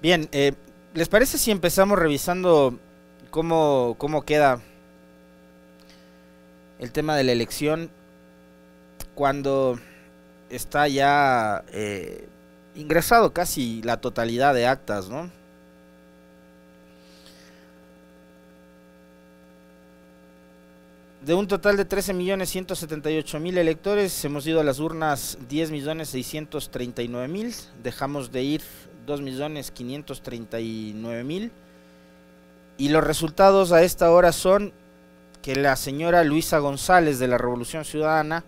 Bien, eh, ¿les parece si empezamos revisando cómo, queda el tema de la elección cuando está ya eh, ingresado casi la totalidad de actas, ¿no? De un total de 13.178.000 electores, hemos ido a las urnas 10.639.000, dejamos de ir 2.539.000 y los resultados a esta hora son que la señora Luisa González de la Revolución Ciudadana,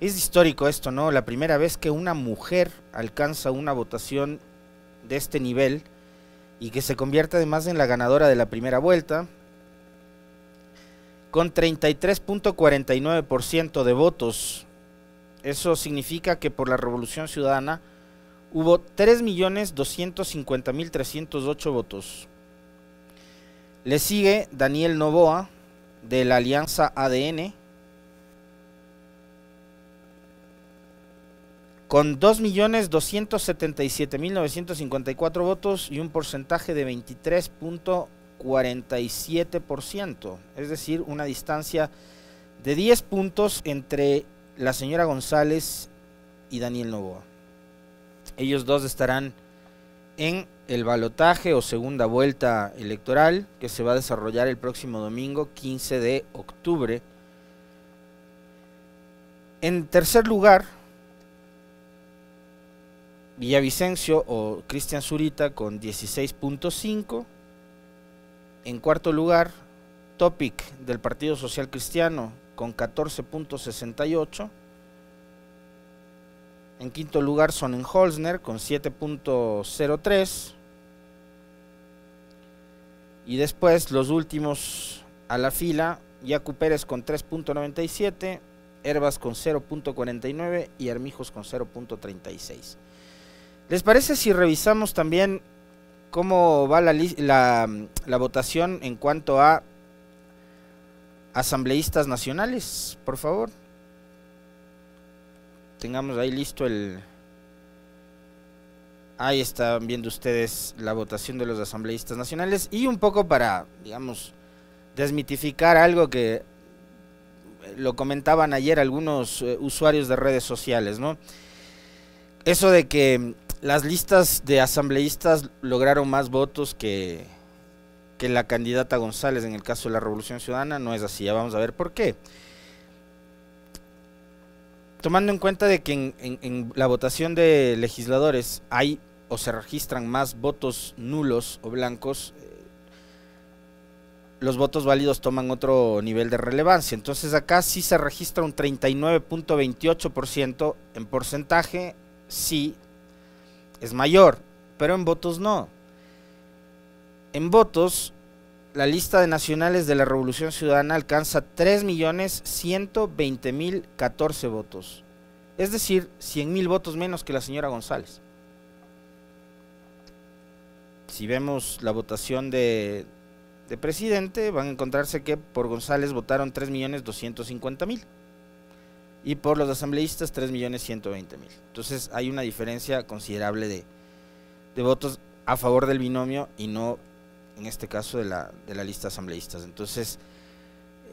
es histórico esto, ¿no? La primera vez que una mujer alcanza una votación de este nivel y que se convierte además en la ganadora de la primera vuelta, con 33.49% de votos. Eso significa que por la Revolución Ciudadana hubo 3.250.308 votos. Le sigue Daniel Novoa de la Alianza ADN con 2.277.954 votos y un porcentaje de 23.5%. 47%, es decir, una distancia de 10 puntos entre la señora González y Daniel Novoa. Ellos dos estarán en el balotaje o segunda vuelta electoral que se va a desarrollar el próximo domingo 15 de octubre. En tercer lugar, Villavicencio o Cristian Zurita con 16.5 en cuarto lugar, Topic del Partido Social Cristiano con 14.68. En quinto lugar, son Sonnenholzner con 7.03. Y después los últimos a la fila, Yacu Pérez con 3.97, Herbas con 0.49 y Armijos con 0.36. ¿Les parece si revisamos también cómo va mm, la, votación en cuanto a asambleístas nacionales, por favor. Tengamos ahí listo el... Ahí están viendo ustedes la votación de los asambleístas nacionales y un poco para, digamos, desmitificar algo que eh, lo comentaban ayer algunos eh, usuarios de redes sociales, ¿no? Eso de que mm, las listas de asambleístas lograron más votos que, la candidata González en el caso de la Revolución Ciudadana. No es así, ya vamos a ver por qué. Tomando en cuenta de que en, la votación de legisladores hay o se registran más votos nulos o blancos, eh, los votos válidos toman otro nivel de relevancia. Entonces acá sí se registra un 39.28% en porcentaje, sí es mayor, pero en votos no. En votos, la lista de nacionales de la Revolución Ciudadana alcanza 3.120.014 votos, es decir, 100.000 votos menos que la señora González. Si vemos la votación de, presidente, van a encontrarse que por González votaron 3.250.000 y por los asambleístas 3.120.000. Entonces hay una diferencia considerable de, votos a favor del binomio y no, en este caso, de la, de la lista de asambleístas. Entonces,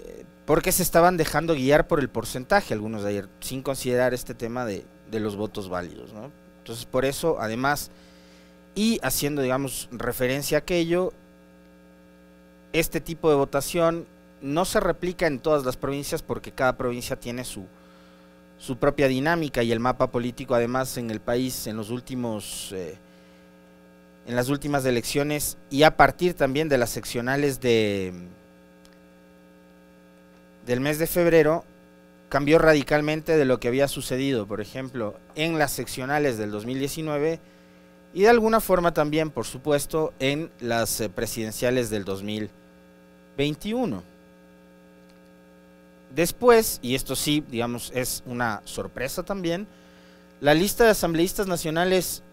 eh, ¿por qué se estaban dejando guiar por el porcentaje algunos de ayer, sin considerar este tema de, de los votos válidos. ¿no? Entonces, por eso, además, y haciendo, digamos, referencia a aquello, este tipo de votación no se replica en todas las provincias porque cada provincia tiene su, su propia dinámica y el mapa político además en el país en los últimos eh, en las últimas elecciones y a partir también de las seccionales de del mes de febrero cambió radicalmente de lo que había sucedido, por ejemplo, en las seccionales del 2019 y de alguna forma también, por supuesto, en las eh, presidenciales del 2021. Después, y esto sí, digamos, es una sorpresa también, la lista de asambleístas nacionales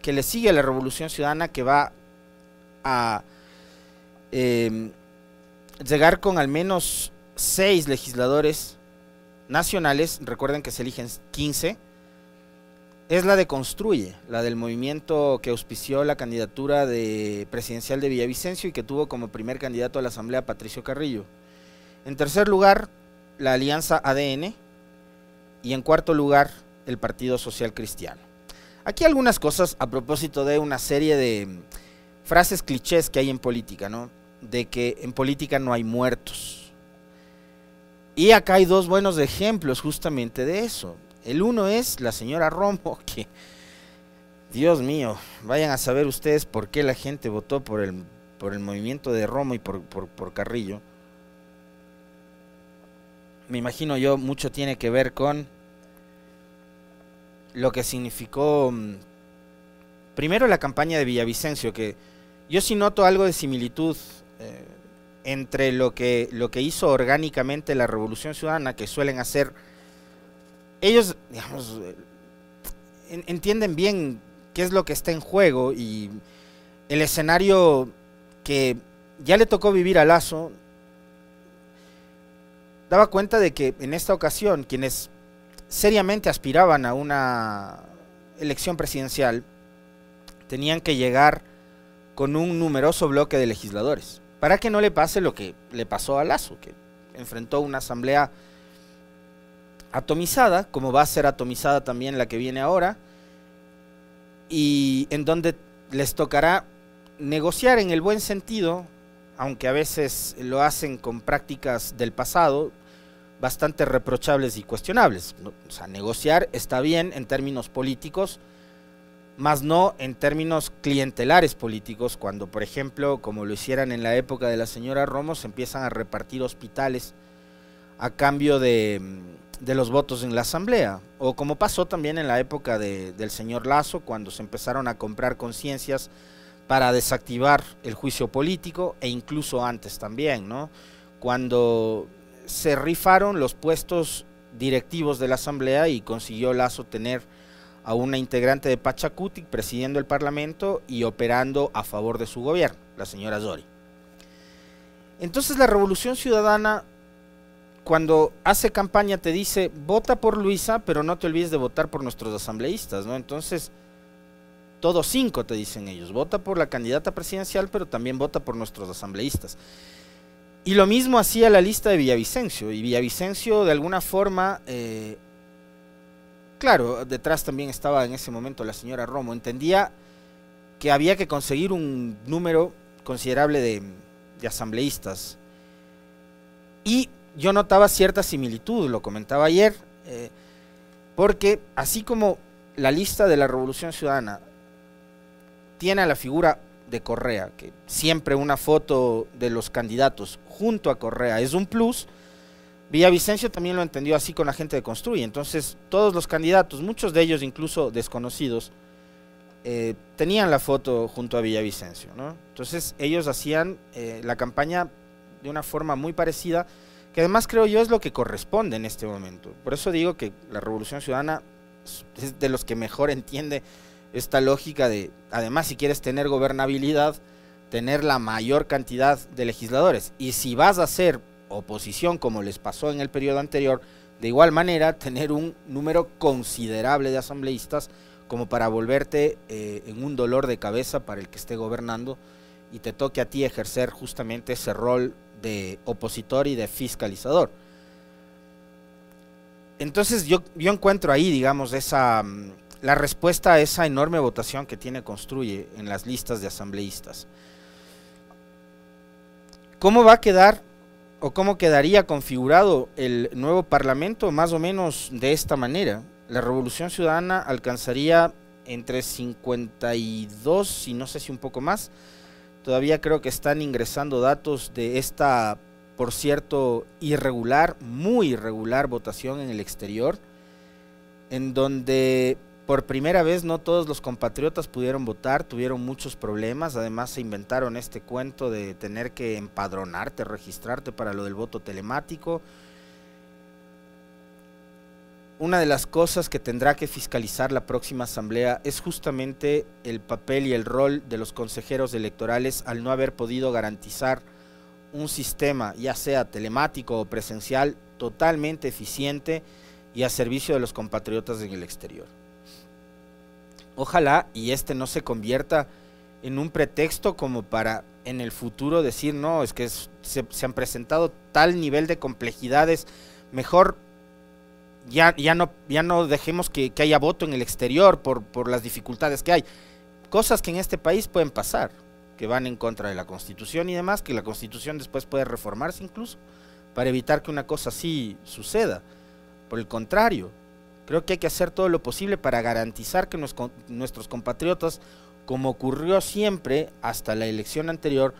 que le sigue a la Revolución Ciudadana que va a em, llegar con al menos seis legisladores nacionales, recuerden que se eligen 15, es la de Construye, la del movimiento que auspició la candidatura presidencial de Villavicencio y que tuvo como primer candidato a la Asamblea Patricio Carrillo. En tercer lugar, la Alianza ADN y en cuarto lugar el Partido Social Cristiano. Aquí algunas cosas a propósito de una serie de mm, frases clichés que hay en política, ¿no? De que en política no hay muertos. Y acá hay dos buenos ejemplos justamente de eso. El uno es la señora Romo, que, Dios mío, vayan a saber ustedes por qué la gente votó por el, por el movimiento de Romo y por, por Carrillo me imagino yo, mucho tiene que ver con lo que significó mm, primero la campaña de Villavicencio, que yo sí noto algo de similitud eh, entre lo que, lo que hizo orgánicamente la Revolución Ciudadana, que suelen hacer, ellos, digamos, eh, entienden bien qué es lo que está en juego y el escenario que ya le tocó vivir a Lazo daba cuenta de que en esta ocasión quienes seriamente aspiraban a una elección presidencial tenían que llegar con un numeroso bloque de legisladores, para que no le pase lo que le pasó a Lazo, que enfrentó una asamblea atomizada, como va a ser atomizada también la que viene ahora, y en donde les tocará negociar en el buen sentido, aunque a veces lo hacen con prácticas del pasado, bastante reprochables y cuestionables. O sea, negociar está bien en términos políticos, más no en términos clientelares políticos, cuando, por ejemplo, como lo hicieran en la época de la señora Romo, se empiezan a repartir hospitales a cambio de, de los votos en la asamblea, o como pasó también en la época de, del señor Lazo, cuando se empezaron a comprar conciencias para desactivar el juicio político, e incluso antes también, ¿no? Cuando se rifaron los puestos directivos de la Asamblea y consiguió Lazo tener a una integrante de Pachacuti presidiendo el Parlamento y operando a favor de su gobierno, la señora Zori. Entonces la Revolución Ciudadana, cuando hace campaña, te dice, vota por Luisa, pero no te olvides de votar por nuestros asambleístas, ¿no? Entonces, todos cinco te dicen ellos, vota por la candidata presidencial, pero también vota por nuestros asambleístas. Y lo mismo hacía la lista de Villavicencio. Y Villavicencio, de alguna forma, eh, claro, detrás también estaba en ese momento la señora Romo, entendía que había que conseguir un número considerable de, asambleístas. Y yo notaba cierta similitud, lo comentaba ayer, eh, porque así como la lista de la Revolución Ciudadana tiene a la figura de Correa, que siempre una foto de los candidatos junto a Correa es un plus, Villavicencio también lo entendió así con la gente de Construye. Entonces, todos los candidatos, muchos de ellos incluso desconocidos, eh, tenían la foto junto a Villavicencio. Entonces, ellos hacían eh, la campaña de una forma muy parecida, que además creo yo es lo que corresponde en este momento. Por eso digo que la Revolución Ciudadana es de los que mejor entiende esta lógica de, además, si quieres tener gobernabilidad, tener la mayor cantidad de legisladores. Y si vas a ser oposición, como les pasó en el periodo anterior, de igual manera, tener un número considerable de asambleístas como para volverte eh, en un dolor de cabeza para el que esté gobernando y te toque a ti ejercer justamente ese rol de opositor y de fiscalizador. Entonces yo, yo encuentro ahí, digamos, esa, mm, la respuesta a esa enorme votación que tiene Construye en las listas de asambleístas. ¿Cómo va a quedar o cómo quedaría configurado el nuevo Parlamento? Más o menos de esta manera. La Revolución Ciudadana alcanzaría entre 52 y no sé si un poco más. Todavía creo que están ingresando datos de esta, por cierto, irregular, muy irregular votación en el exterior, en donde por primera vez no todos los compatriotas pudieron votar, tuvieron muchos problemas, además se inventaron este cuento de tener que empadronarte, registrarte para lo del voto telemático. Una de las cosas que tendrá que fiscalizar la próxima asamblea es justamente el papel y el rol de los consejeros electorales al no haber podido garantizar un sistema, ya sea telemático o presencial, totalmente eficiente y a servicio de los compatriotas en el exterior. Ojalá y este no se convierta en un pretexto como para en el futuro decir, no, es que se, han presentado tal nivel de complejidades, mejor ya, ya, no, ya no dejemos que, haya voto en el exterior por, por las dificultades que hay. Cosas que en este país pueden pasar, que van en contra de la Constitución y demás, que la Constitución después puede reformarse incluso para evitar que una cosa así suceda. Por el contrario, Creo que hay que hacer todo lo posible para garantizar que nuestros compatriotas, como ocurrió siempre hasta la elección anterior,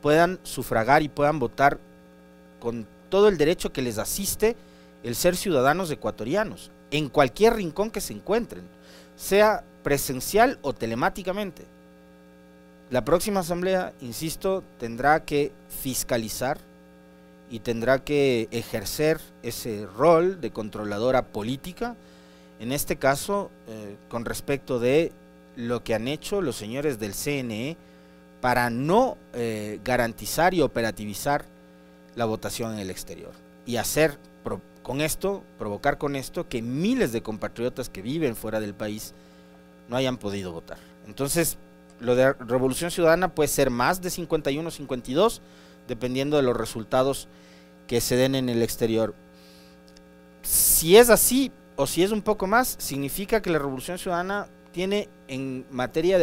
puedan sufragar y puedan votar con todo el derecho que les asiste el ser ciudadanos ecuatorianos, en cualquier rincón que se encuentren, sea presencial o telemáticamente. La próxima asamblea, insisto, tendrá que fiscalizar y tendrá que ejercer ese rol de controladora política en este caso, eh, con respecto de lo que han hecho los señores del CNE para no eh, garantizar y operativizar la votación en el exterior y hacer con esto, provocar con esto que miles de compatriotas que viven fuera del país no hayan podido votar. Entonces, lo de Revolución Ciudadana puede ser más de 51 52, dependiendo de los resultados que se den en el exterior. Si es así, o si es un poco más, significa que la Revolución Ciudadana tiene en materia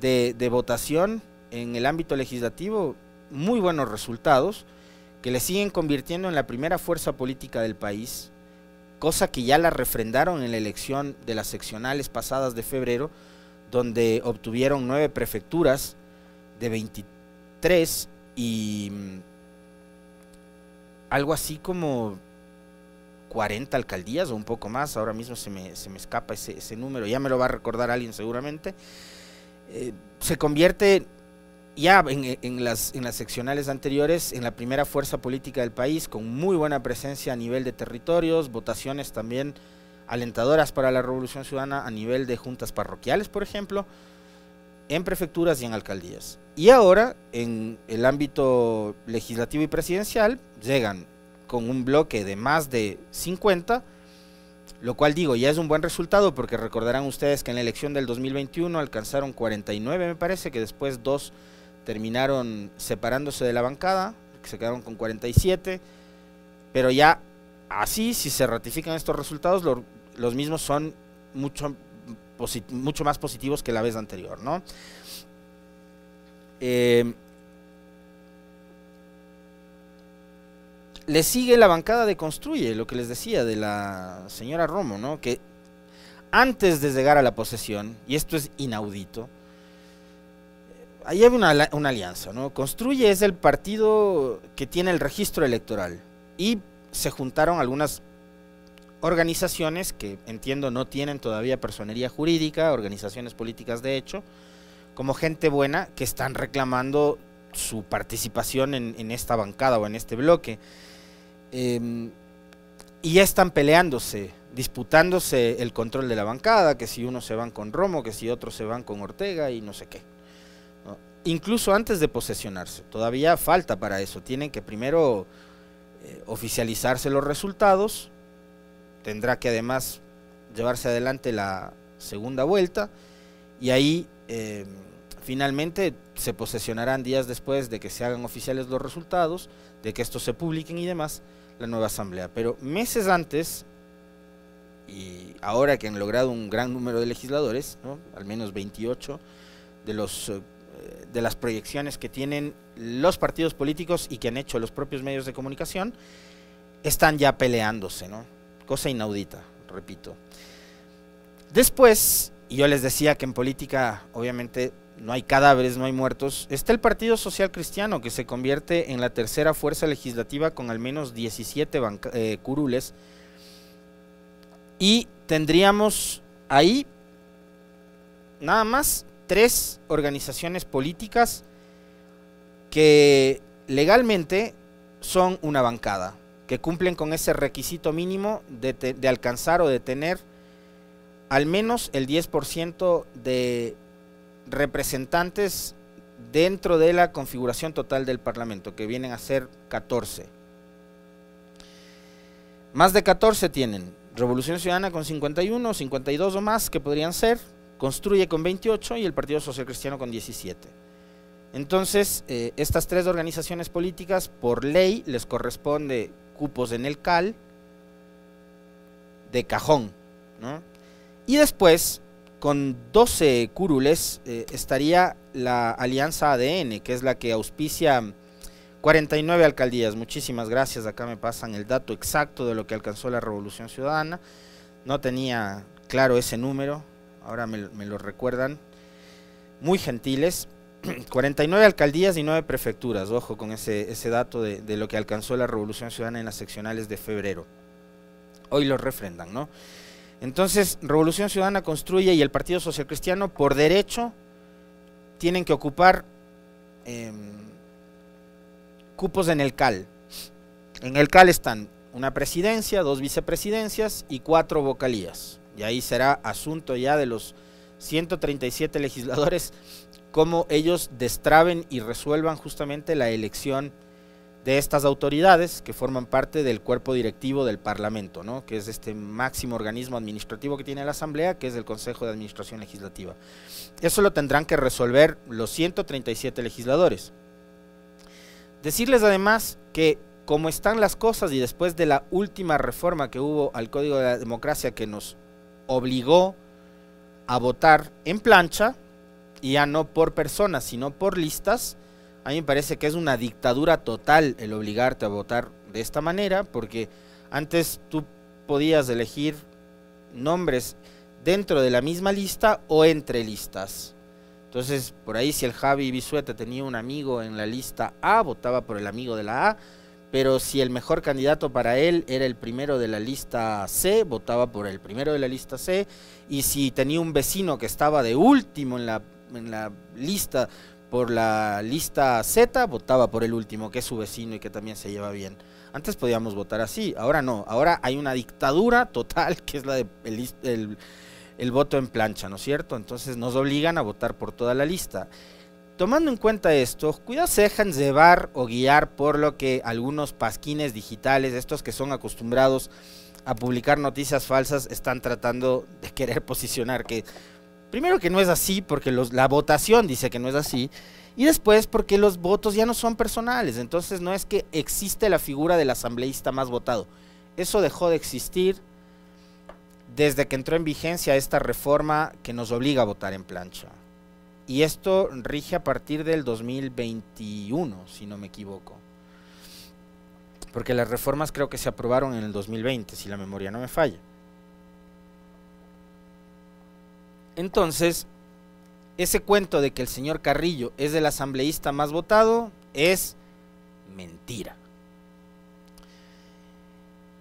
de, votación en el ámbito legislativo muy buenos resultados que le siguen convirtiendo en la primera fuerza política del país, cosa que ya la refrendaron en la elección de las seccionales pasadas de febrero, donde obtuvieron nueve prefecturas de 23 y mm, algo así como 40 alcaldías o un poco más, ahora mismo se me, escapa ese, número, ya me lo va a recordar alguien seguramente, eh, se convierte ya en, las, en las seccionales anteriores en la primera fuerza política del país, con muy buena presencia a nivel de territorios, votaciones también alentadoras para la Revolución Ciudadana a nivel de juntas parroquiales, por ejemplo, en prefecturas y en alcaldías. Y ahora, en el ámbito legislativo y presidencial, llegan con un bloque de más de 50, lo cual digo, ya es un buen resultado porque recordarán ustedes que en la elección del 2021 alcanzaron 49 me parece, que después dos terminaron separándose de la bancada, que se quedaron con 47, pero ya así, si se ratifican estos resultados, los mismos son mucho, mucho más positivos que la vez anterior, ¿no? Eh, le sigue la bancada de Construye, lo que les decía de la señora Romo, ¿no? Que antes de llegar a la posesión, y esto es inaudito, ahí hay una, alianza, ¿no? Construye es el partido que tiene el registro electoral y se juntaron algunas organizaciones que entiendo no tienen todavía personería jurídica, organizaciones políticas de hecho, como gente buena que están reclamando su participación en, en esta bancada o en este bloque. Em, y ya están peleándose, disputándose el control de la bancada, que si uno se van con Romo, que si otros se van con Ortega y no sé qué. Incluso antes de posesionarse, todavía falta para eso. Tienen que primero eh, oficializarse los resultados, tendrá que además llevarse adelante la segunda vuelta y ahí em, finalmente se posesionarán días después de que se hagan oficiales los resultados, de que estos se publiquen y demás, la nueva asamblea. Pero meses antes, y ahora que han logrado un gran número de legisladores, al menos 28 de los eh, de las proyecciones que tienen los partidos políticos y que han hecho los propios medios de comunicación, están ya peleándose, ¿no? Cosa inaudita, repito. Después, y yo les decía que en política obviamente no hay cadáveres, no hay muertos, está el Partido Social Cristiano, que se convierte en la tercera fuerza legislativa con al menos 17 eh, curules. Y tendríamos ahí nada más tres organizaciones políticas que legalmente son una bancada, que cumplen con ese requisito mínimo de, de alcanzar o de tener al menos el 10% de representantes dentro de la configuración total del Parlamento, que vienen a ser 14. Más de 14 tienen. Revolución Ciudadana con 51, 52 o más que podrían ser. Construye con 28 y el Partido Social Cristiano con 17. Entonces, eh, estas tres organizaciones políticas, por ley, les corresponde cupos en el CAL de cajón. Y después, con 12 curules eh, estaría la Alianza ADN, que es la que auspicia 49 alcaldías. Muchísimas gracias. Acá me pasan el dato exacto de lo que alcanzó la Revolución Ciudadana. No tenía claro ese número, ahora me, lo recuerdan. Muy gentiles. 49 alcaldías y 9 prefecturas, ojo con ese, dato de, de, lo que alcanzó la Revolución Ciudadana en las seccionales de febrero. Hoy lo refrendan, ¿no? Entonces, Revolución Ciudadana construye y el Partido Social Cristiano, por derecho, tienen que ocupar em, cupos en el CAL. En el CAL están una presidencia, dos vicepresidencias y cuatro vocalías. Y ahí será asunto ya de los 137 legisladores cómo ellos destraben y resuelvan justamente la elección de estas autoridades que forman parte del cuerpo directivo del Parlamento, ¿no? que es este máximo organismo administrativo que tiene la Asamblea, que es el Consejo de Administración Legislativa. Eso lo tendrán que resolver los 137 legisladores. Decirles además que como están las cosas y después de la última reforma que hubo al Código de la Democracia que nos obligó a votar en plancha, y ya no por personas, sino por listas, a mí me parece que es una dictadura total el obligarte a votar de esta manera, porque antes tú podías elegir nombres dentro de la misma lista o entre listas. Entonces, por ahí si el Javi Bisueta tenía un amigo en la lista A, votaba por el amigo de la A, pero si el mejor candidato para él era el primero de la lista C, votaba por el primero de la lista C, y si tenía un vecino que estaba de último en la, en la lista, por la lista Z, votaba por el último, que es su vecino y que también se lleva bien. Antes podíamos votar así, ahora no. Ahora hay una dictadura total que es la del el, voto en plancha, ¿no es cierto? Entonces nos obligan a votar por toda la lista. Tomando en cuenta esto, cuidado se dejan llevar o guiar por lo que algunos pasquines digitales, estos que son acostumbrados a publicar noticias falsas, están tratando de querer posicionar que Primero que no es así, porque la votación dice que no es así. Y después porque los votos ya no son personales. Entonces no es que existe la figura del asambleísta más votado. Eso dejó de existir desde que entró en vigencia esta reforma que nos obliga a votar en plancha. Y esto rige a partir del 2021, si no me equivoco. Porque las reformas creo que se aprobaron en el 2020, si la memoria no me falla. Entonces, ese cuento de que el señor Carrillo es el asambleísta más votado es mentira.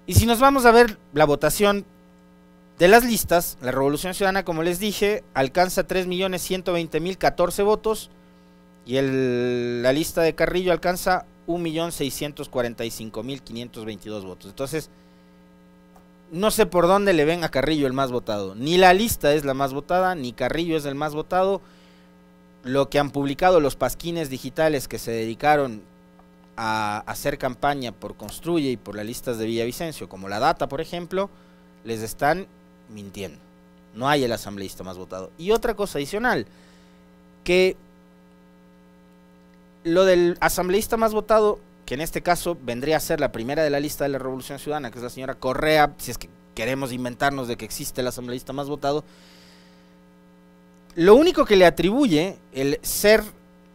Y si nos vamos a ver la votación de las listas, la Revolución Ciudadana, como les dije, alcanza 3.120.014 votos y la lista de Carrillo alcanza 1.645.522 votos. Entonces, no sé por dónde le ven a Carrillo el más votado. Ni la lista es la más votada, ni Carrillo es el más votado. Lo que han publicado los pasquines digitales que se dedicaron a hacer campaña por Construye y por las listas de Villavicencio, como la data, por ejemplo, les están mintiendo. No hay el asambleísta más votado. Y otra cosa adicional, que lo del asambleísta más votado que en este caso vendría a ser la primera de la lista de la Revolución Ciudadana, que es la señora Correa, si es que queremos inventarnos de que existe el asambleísta más votado, lo único que le atribuye el ser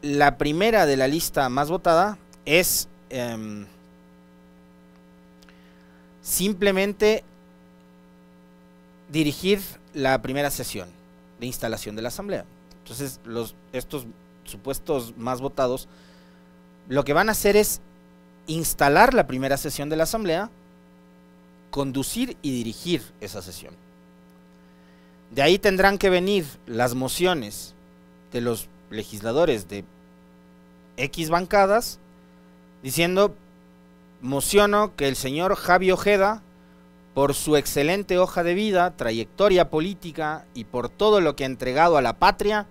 la primera de la lista más votada es em, simplemente dirigir la primera sesión de instalación de la asamblea. Entonces, estos supuestos más votados lo que van a hacer es instalar la primera sesión de la asamblea, conducir y dirigir esa sesión. De ahí tendrán que venir las mociones de los legisladores de X bancadas diciendo, mociono que el señor Javier Ojeda, por su excelente hoja de vida, trayectoria política y por todo lo que ha entregado a la patria,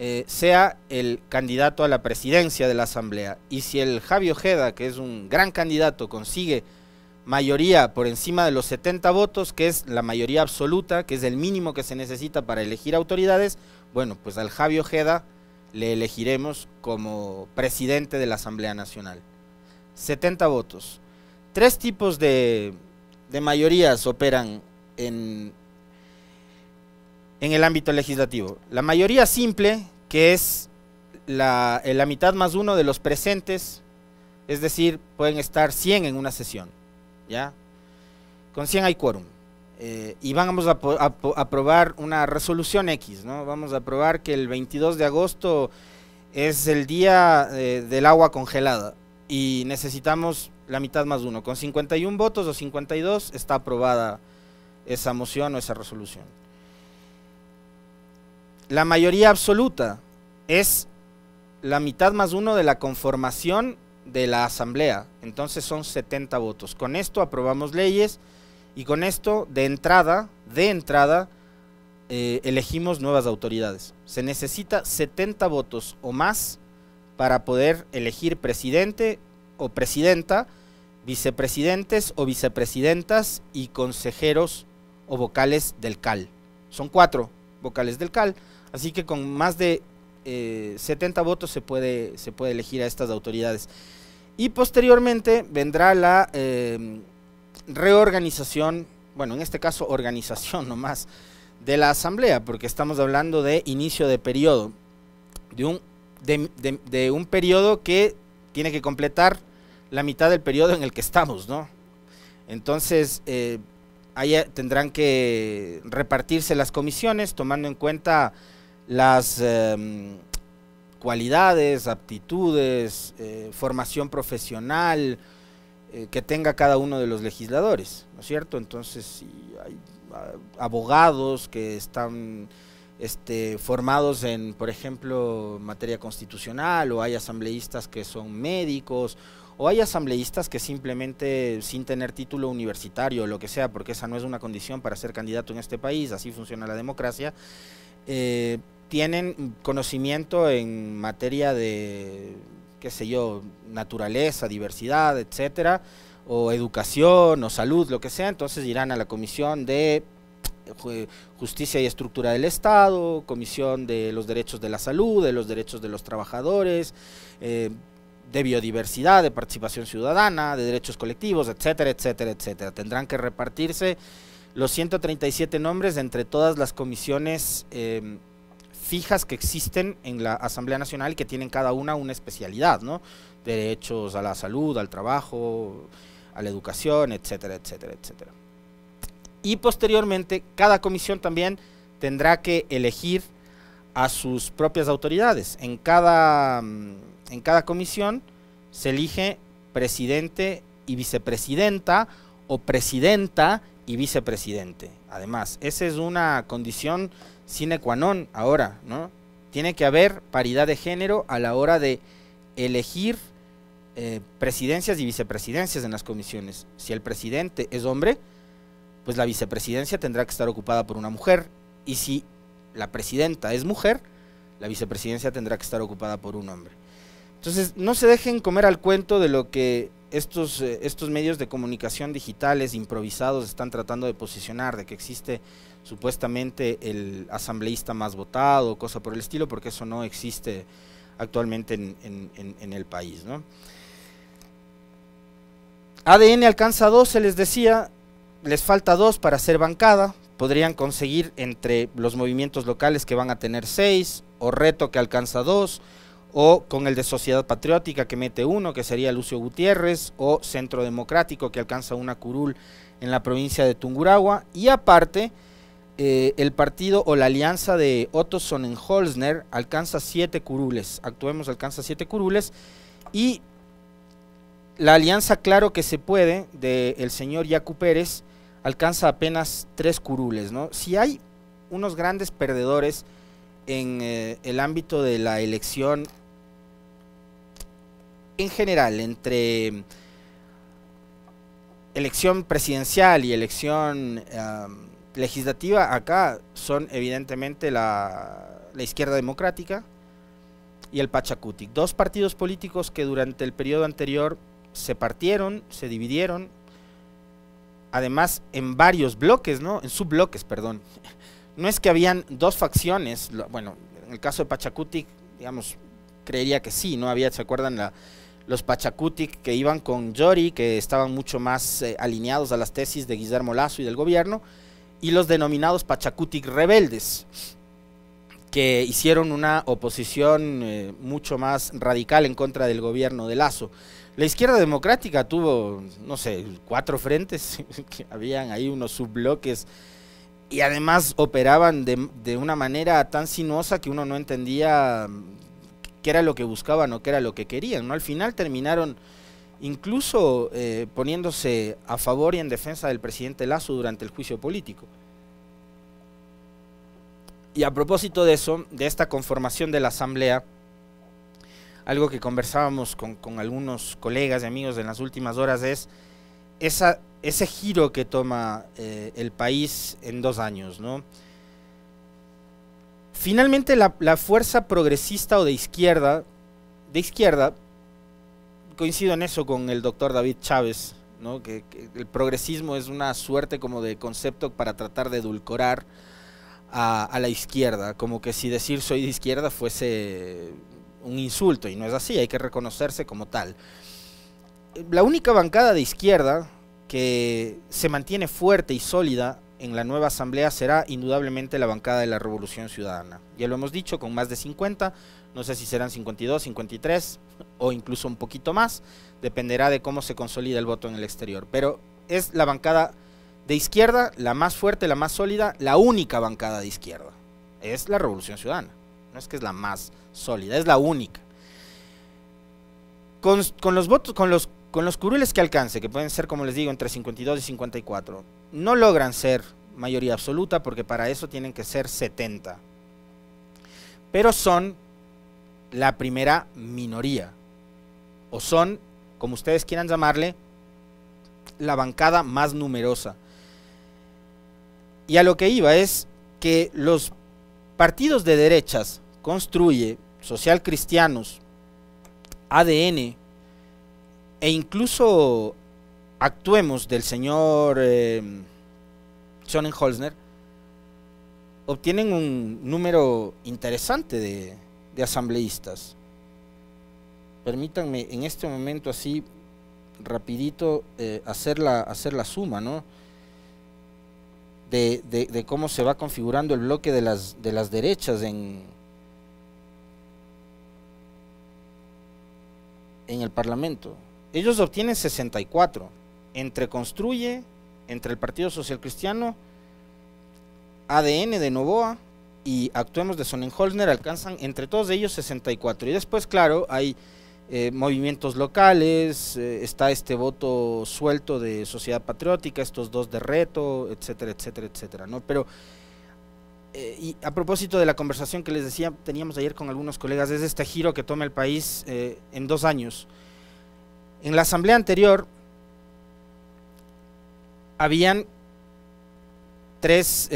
eh, sea el candidato a la presidencia de la Asamblea. Y si el Javio Ojeda, que es un gran candidato, consigue mayoría por encima de los 70 votos, que es la mayoría absoluta, que es el mínimo que se necesita para elegir autoridades, bueno, pues al Javier Ojeda le elegiremos como presidente de la Asamblea Nacional. 70 votos. Tres tipos de, de mayorías operan en, en el ámbito legislativo. La mayoría simple, que es eh, la, mitad más uno de los presentes, es decir, pueden estar 100 en una sesión. ¿ya? Con 100 hay quórum. Eh, y vamos a, aprobar una resolución X, ¿no? Vamos a aprobar que el 22 de agosto es el día eh, del agua congelada y necesitamos la mitad más uno. Con 51 votos o 52 está aprobada esa moción o esa resolución. La mayoría absoluta es la mitad más uno de la conformación de la Asamblea. Entonces son 70 votos. Con esto aprobamos leyes y con esto de entrada, de entrada, eh, elegimos nuevas autoridades. Se necesita 70 votos o más para poder elegir presidente o presidenta, vicepresidentes o vicepresidentas y consejeros o vocales del CAL. Son cuatro vocales del CAL. Así que con más de 70 eh, votos se puede, se puede elegir a estas autoridades. Y posteriormente vendrá la em, reorganización, bueno, en este caso organización nomás, de la asamblea, porque estamos hablando de inicio de periodo, de un, de, un periodo que tiene que completar la mitad del periodo en el que estamos, ¿no? Entonces, eh, ahí tendrán que repartirse las comisiones, tomando en cuenta las em, cualidades, aptitudes, eh, formación profesional eh, que tenga cada uno de los legisladores, ¿no es cierto? Entonces, si hay ah, abogados que están este, formados en, por ejemplo, materia constitucional, o hay asambleístas que son médicos, o hay asambleístas que simplemente sin tener título universitario o lo que sea, porque esa no es una condición para ser candidato en este país, así funciona la democracia, eh, tienen conocimiento en materia de, qué sé yo, naturaleza, diversidad, etcétera, o educación o salud, lo que sea, entonces irán a la comisión de Justicia y Estructura del Estado, Comisión de los Derechos de la Salud, de los Derechos de los Trabajadores, eh, de Biodiversidad, de Participación Ciudadana, de Derechos Colectivos, etcétera, etcétera, etcétera. Tendrán que repartirse los 137 nombres entre todas las comisiones em, fijas que existen en la Asamblea Nacional y que tienen cada una una especialidad, ¿no? Derechos a la salud, al trabajo, a la educación, etcétera, etcétera, etcétera. Y posteriormente, cada comisión también tendrá que elegir a sus propias autoridades. En cada, mm, en cada comisión se elige presidente y vicepresidenta o presidenta y vicepresidente. Además, esa es una condición sine qua non ahora, ¿no? Tiene que haber paridad de género a la hora de elegir eh, presidencias y vicepresidencias en las comisiones. Si el presidente es hombre, pues la vicepresidencia tendrá que estar ocupada por una mujer. Y si la presidenta es mujer, la vicepresidencia tendrá que estar ocupada por un hombre. Entonces, no se dejen comer al cuento de lo que estos, eh, estos medios de comunicación digitales improvisados están tratando de posicionar, de que existe supuestamente el asambleísta más votado, cosa por el estilo, porque eso no existe actualmente en, el país. ADN alcanza dos, se les decía, les falta dos para ser bancada, podrían conseguir entre los movimientos locales que van a tener seis, o Reto que alcanza dos, o con el de Sociedad Patriótica que mete uno, que sería Lucio Gutiérrez, o Centro Democrático que alcanza una curul en la provincia de Tunguragua y aparte eh, el partido o la alianza de Otto Sonnenholzner alcanza siete curules. Actuemos alcanza siete curules. Y la alianza Claro que se puede del señor Yacu Pérez alcanza apenas tres curules. Si hay unos grandes perdedores en eh, el ámbito de la elección en general, entre elección presidencial y elección legislativa acá son evidentemente la, izquierda democrática y el Pachacutic. Dos partidos políticos que durante el periodo anterior se partieron, se dividieron, además en varios bloques, ¿no? En subbloques, perdón. No es que habían dos facciones, bueno, en el caso de Pachacutic, digamos, creería que sí, ¿no? Había, ¿se acuerdan? los Pachacutic que iban con Yori, que estaban mucho más eh, alineados a las tesis de Guillermo Lazo y del gobierno, y los denominados Pachacutic rebeldes, que hicieron una oposición eh, mucho más radical en contra del gobierno de Lazo. La izquierda democrática tuvo, no sé, cuatro frentes, que habían ahí unos subbloques y además operaban de, de, una manera tan sinuosa que uno no entendía mm, qué era lo que buscaban o qué era lo que querían. ¿no? Al final terminaron incluso eh, poniéndose a favor y en defensa del presidente Lazo durante el juicio político. Y a propósito de eso, de esta conformación de la Asamblea, algo que conversábamos con, algunos colegas y amigos en las últimas horas es ese giro que toma eh, el país en dos años. Finalmente, la, la fuerza progresista o de izquierda, de izquierda, coincido en eso con el doctor David Chávez, Que, el progresismo es una suerte como de concepto para tratar de edulcorar a, a, la izquierda, como que si decir soy de izquierda fuese un insulto, y no es así, hay que reconocerse como tal. La única bancada de izquierda que se mantiene fuerte y sólida en la nueva asamblea será indudablemente la bancada de la Revolución Ciudadana. Ya lo hemos dicho, con más de 50, no sé si serán 52, 53 o incluso un poquito más. Dependerá de cómo se consolida el voto en el exterior. Pero es la bancada de izquierda, la más fuerte, la más sólida, la única bancada de izquierda. Es la Revolución Ciudadana. No es que es la más sólida, es la única. Con, los votos, con los con los curules que alcance, que pueden ser, como les digo, entre 52 y 54, no logran ser mayoría absoluta porque para eso tienen que ser 70. Pero son la primera minoría, o son, como ustedes quieran llamarle, la bancada más numerosa. Y a lo que iba es que los partidos de derechas, Construye, Social Cristianos, ADN, e incluso Actuemos del señor eh, obtienen un número interesante de, de asambleístas. Permítanme en este momento así rapidito eh, hacer, la, suma, ¿no? De, cómo se va configurando el bloque de las, de las derechas en, en el Parlamento. Ellos obtienen 64 entre Construye, entre el Partido Social Cristiano, ADN de Novoa y Actuemos de Sonnenholzner alcanzan entre todos ellos 64. Y después, claro, hay eh, movimientos locales, eh, está este voto suelto de Sociedad Patriótica, estos dos de reto, etcétera, etcétera, etcétera. ¿no? Pero eh, a propósito de la conversación que les decía, teníamos ayer con algunos colegas, es este giro que toma el país en dos años. En la asamblea anterior habían tres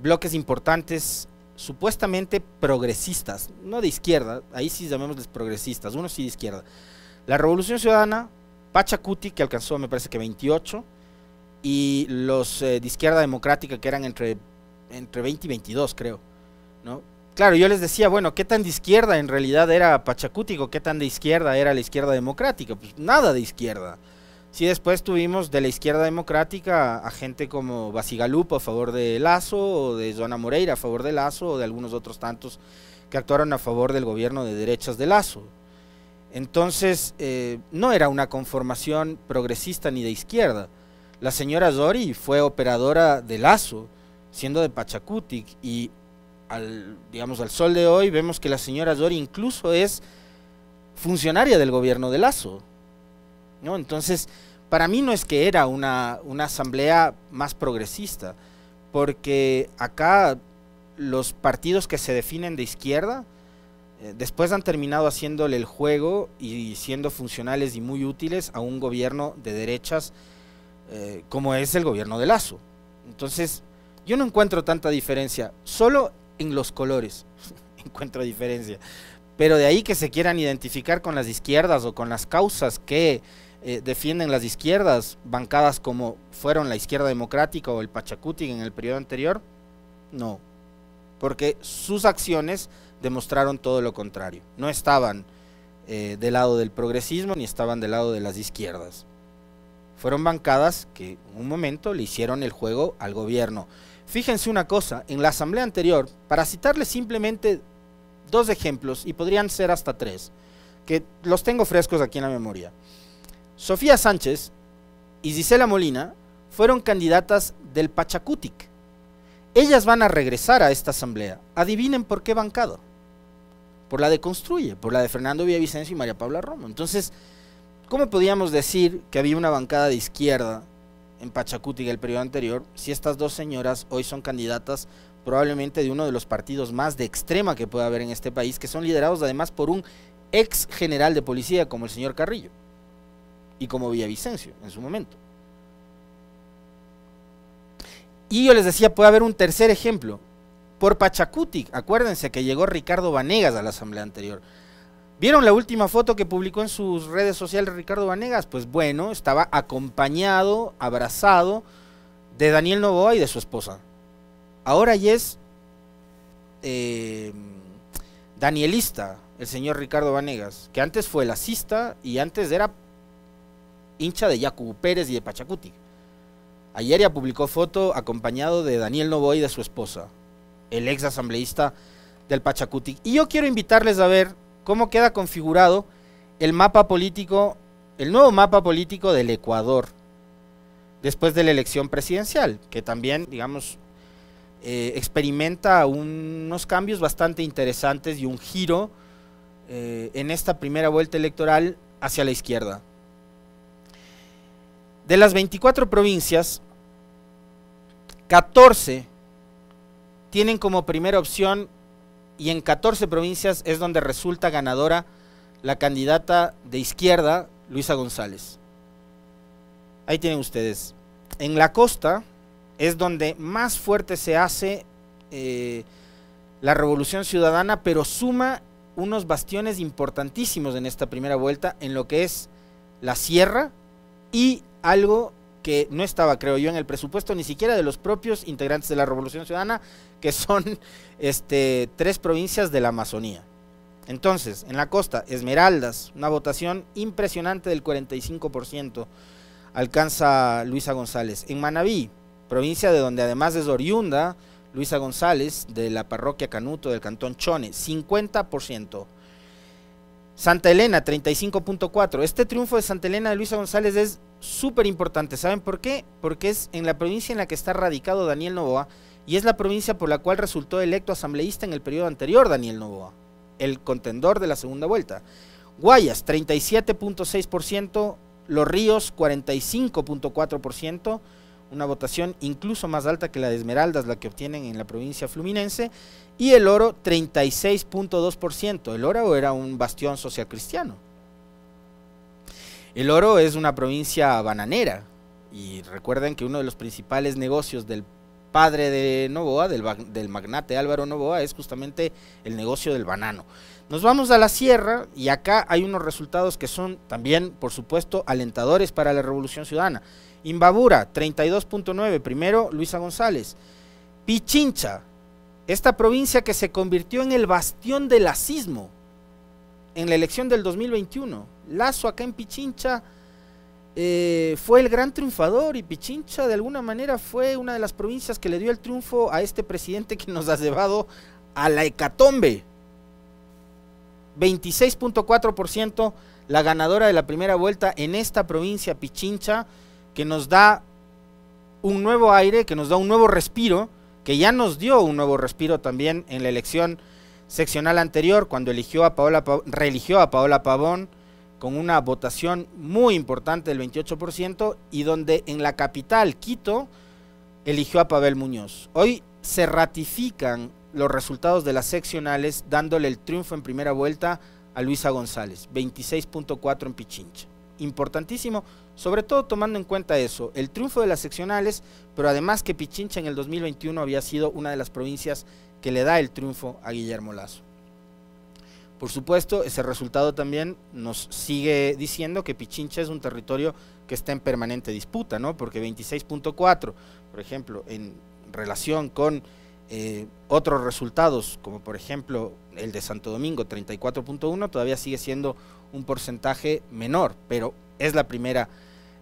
bloques importantes supuestamente progresistas, no de izquierda, ahí sí llamémosles progresistas, uno sí de izquierda. La Revolución Ciudadana, Pachacuti, que alcanzó me parece que 28, y los eh, de izquierda democrática, que eran entre, entre 20 y 22, creo. ¿no? Claro, yo les decía, bueno, ¿qué tan de izquierda en realidad era Pachacuti o qué tan de izquierda era la izquierda democrática? Pues nada de izquierda. Si después tuvimos de la izquierda democrática a gente como Basigalupo a favor de Lazo, o de Joana Moreira a favor de Lazo, o de algunos otros tantos que actuaron a favor del gobierno de derechas de Lazo. Entonces, eh, no era una conformación progresista ni de izquierda. La señora Zori fue operadora de Lazo, siendo de Pachacutic, y al, digamos, al sol de hoy vemos que la señora Zori incluso es funcionaria del gobierno de Lazo entonces, para mí no es que era una, asamblea más progresista, porque acá los partidos que se definen de izquierda, eh, después han terminado haciéndole el juego y siendo funcionales y muy útiles a un gobierno de derechas eh, como es el gobierno de Lazo. Entonces, yo no encuentro tanta diferencia, solo en los colores encuentro diferencia. Pero de ahí que se quieran identificar con las izquierdas o con las causas que eh, defienden las izquierdas, bancadas como fueron la izquierda democrática o el Pachacuti en el periodo anterior? No, porque sus acciones demostraron todo lo contrario. No estaban eh, del lado del progresismo ni estaban del lado de las izquierdas. Fueron bancadas que en un momento le hicieron el juego al gobierno. Fíjense una cosa, en la asamblea anterior, para citarles simplemente dos ejemplos, y podrían ser hasta tres, que los tengo frescos aquí en la memoria. Sofía Sánchez y Gisela Molina fueron candidatas del Pachacutic. Ellas van a regresar a esta asamblea. Adivinen por qué bancado. Por la de Construye, por la de Fernando Villavicencio y María Paula Romo. Entonces, ¿cómo podíamos decir que había una bancada de izquierda en Pachacutic el periodo anterior si estas dos señoras hoy son candidatas probablemente de uno de los partidos más de extrema que pueda haber en este país, que son liderados además por un ex general de policía como el señor Carrillo? y como Villavicencio en su momento. Y yo les decía, puede haber un tercer ejemplo. Por Pachacuti, acuérdense que llegó Ricardo Vanegas a la asamblea anterior. ¿Vieron la última foto que publicó en sus redes sociales Ricardo Vanegas? Pues bueno, estaba acompañado, abrazado de Daniel Novoa y de su esposa. Ahora ya es eh, danielista el señor Ricardo Vanegas, que antes fue lacista y antes era hincha de Yacubo Pérez y de Pachacuti. Ayer ya publicó foto acompañado de Daniel Novoy y de su esposa, el ex asambleísta del Pachacuti. Y yo quiero invitarles a ver cómo queda configurado el mapa político, el nuevo mapa político del Ecuador después de la elección presidencial, que también, digamos, eh, experimenta unos cambios bastante interesantes y un giro eh, en esta primera vuelta electoral hacia la izquierda. De las 24 provincias, 14 tienen como primera opción y en 14 provincias es donde resulta ganadora la candidata de izquierda, Luisa González. Ahí tienen ustedes. En la costa es donde más fuerte se hace eh, la revolución ciudadana, pero suma unos bastiones importantísimos en esta primera vuelta, en lo que es la sierra, y algo que no estaba, creo yo, en el presupuesto ni siquiera de los propios integrantes de la Revolución Ciudadana, que son este, tres provincias de la Amazonía. Entonces, en la costa, Esmeraldas, una votación impresionante del 45%, alcanza Luisa González. En Manabí, provincia de donde además es oriunda Luisa González, de la parroquia Canuto del cantón Chone, 50%. Santa Elena, 35.4. Este triunfo de Santa Elena de Luisa González es súper importante. ¿Saben por qué? Porque es en la provincia en la que está radicado Daniel Novoa y es la provincia por la cual resultó electo asambleísta en el periodo anterior Daniel Novoa, el contendor de la segunda vuelta. Guayas, 37.6%. Los Ríos, 45.4% una votación incluso más alta que la de Esmeraldas, la que obtienen en la provincia fluminense, y el oro 36.2%. El oro era un bastión social cristiano. El oro es una provincia bananera, y recuerden que uno de los principales negocios del padre de Novoa, del, del magnate Álvaro Novoa, es justamente el negocio del banano. Nos vamos a la sierra y acá hay unos resultados que son también, por supuesto, alentadores para la Revolución Ciudadana. Imbabura, 32.9, primero Luisa González. Pichincha, esta provincia que se convirtió en el bastión del asismo en la elección del 2021. Lazo acá en Pichincha eh, fue el gran triunfador y Pichincha de alguna manera fue una de las provincias que le dio el triunfo a este presidente que nos ha llevado a la hecatombe. 26.4% la ganadora de la primera vuelta en esta provincia, Pichincha que nos da un nuevo aire, que nos da un nuevo respiro, que ya nos dio un nuevo respiro también en la elección seccional anterior, cuando eligió a Paola, reeligió a Paola Pavón con una votación muy importante del 28% y donde en la capital, Quito, eligió a Pavel Muñoz. Hoy se ratifican los resultados de las seccionales dándole el triunfo en primera vuelta a Luisa González, 26.4 en Pichincha importantísimo, sobre todo tomando en cuenta eso, el triunfo de las seccionales, pero además que Pichincha en el 2021 había sido una de las provincias que le da el triunfo a Guillermo Lazo. Por supuesto, ese resultado también nos sigue diciendo que Pichincha es un territorio que está en permanente disputa, ¿no? Porque 26.4, por ejemplo, en relación con eh, otros resultados, como por ejemplo el de Santo Domingo, 34.1, todavía sigue siendo un porcentaje menor, pero es la primera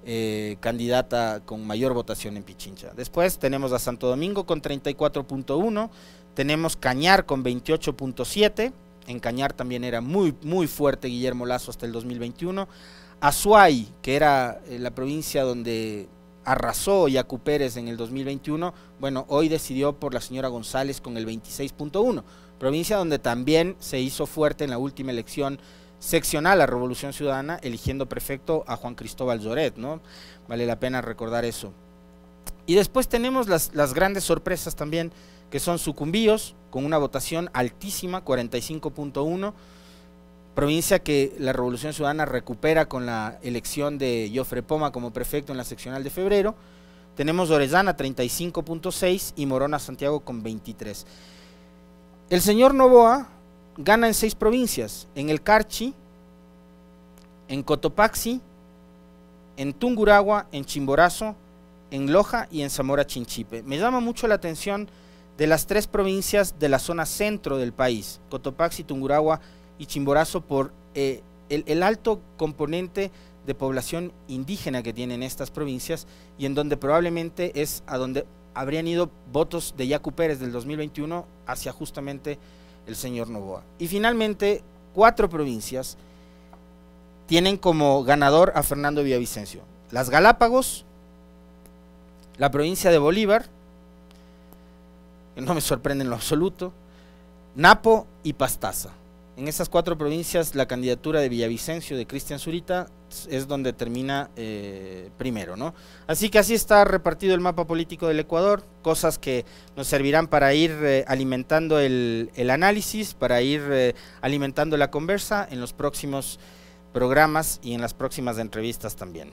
eh, candidata con mayor votación en Pichincha. Después tenemos a Santo Domingo con 34.1, tenemos Cañar con 28.7, en Cañar también era muy, muy fuerte Guillermo Lazo hasta el 2021, Azuay, que era eh, la provincia donde arrasó Yacu Pérez en el 2021, bueno, hoy decidió por la señora González con el 26.1, provincia donde también se hizo fuerte en la última elección seccional a Revolución Ciudadana, eligiendo prefecto a Juan Cristóbal Lloret, ¿no? Vale la pena recordar eso. Y después tenemos las, las grandes sorpresas también, que son Sucumbíos, con una votación altísima, 45.1, provincia que la Revolución Ciudadana recupera con la elección de Jofre Poma como prefecto en la seccional de febrero. Tenemos Orellana 35.6 y Morona Santiago con 23. El señor Novoa gana en seis provincias, en el Carchi, en Cotopaxi, en Tunguragua, en Chimborazo, en Loja y en Zamora Chinchipe. Me llama mucho la atención de las tres provincias de la zona centro del país, Cotopaxi, Tunguragua y Chimborazo por eh, el, el, alto componente de población indígena que tienen estas provincias y en donde probablemente es a donde habrían ido votos de Yacu Pérez del 2021 hacia justamente el señor Novoa. Y finalmente, cuatro provincias tienen como ganador a Fernando Villavicencio. Las Galápagos, la provincia de Bolívar, que no me sorprende en lo absoluto, Napo y Pastaza. En esas cuatro provincias, la candidatura de Villavicencio de Cristian Zurita es donde termina eh, primero, ¿no? Así que así está repartido el mapa político del Ecuador, cosas que nos servirán para ir eh, alimentando el, análisis, para ir eh, alimentando la conversa en los próximos programas y en las próximas entrevistas también.